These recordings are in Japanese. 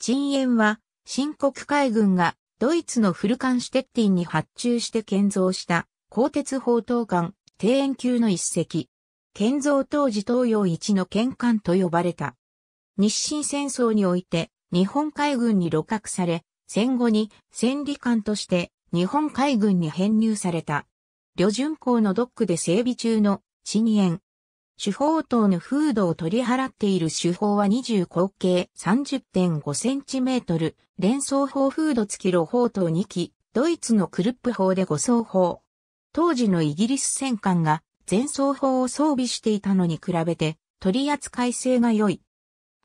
鎮煙は、新国海軍がドイツのフルカンシュテッティンに発注して建造した鋼鉄砲塔艦、庭園級の一隻。建造当時東洋一の県艦と呼ばれた。日清戦争において日本海軍に露獲され、戦後に戦利艦として日本海軍に編入された。旅順港のドックで整備中の鎮煙、主砲塔のフードを取り払っている手法は20口径 30.5cm 連装砲フード付きロ砲塔2機、ドイツのクルップ砲で5装砲。当時のイギリス戦艦が全装砲を装備していたのに比べて取り扱い性が良い。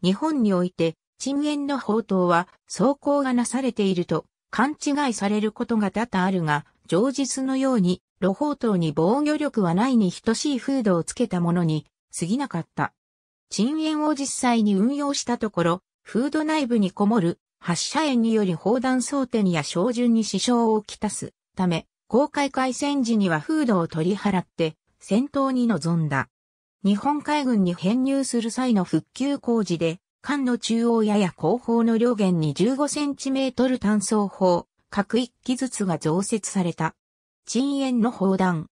日本において、沈煙の砲塔は装甲がなされていると勘違いされることが多々あるが、常実のように露宝等に防御力はないに等しい風土をつけたものに過ぎなかった。鎮煙を実際に運用したところ、フード内部にこもる発射炎により砲弾装填や照準に支障をきたすため、公開開戦時にはフードを取り払って戦闘に臨んだ。日本海軍に編入する際の復旧工事で、艦の中央やや後方の両舷に15センチメートル単装砲、各1機ずつが増設された。鎮煙の砲弾。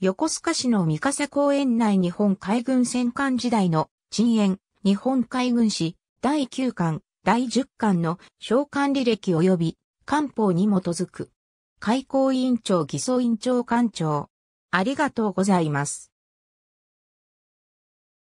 横須賀市の三笠公園内日本海軍戦艦時代の鎮煙、日本海軍史、第9巻、第10巻の召喚履歴及び、官報に基づく。開港委員長偽装委員長官長。ありがとうございます。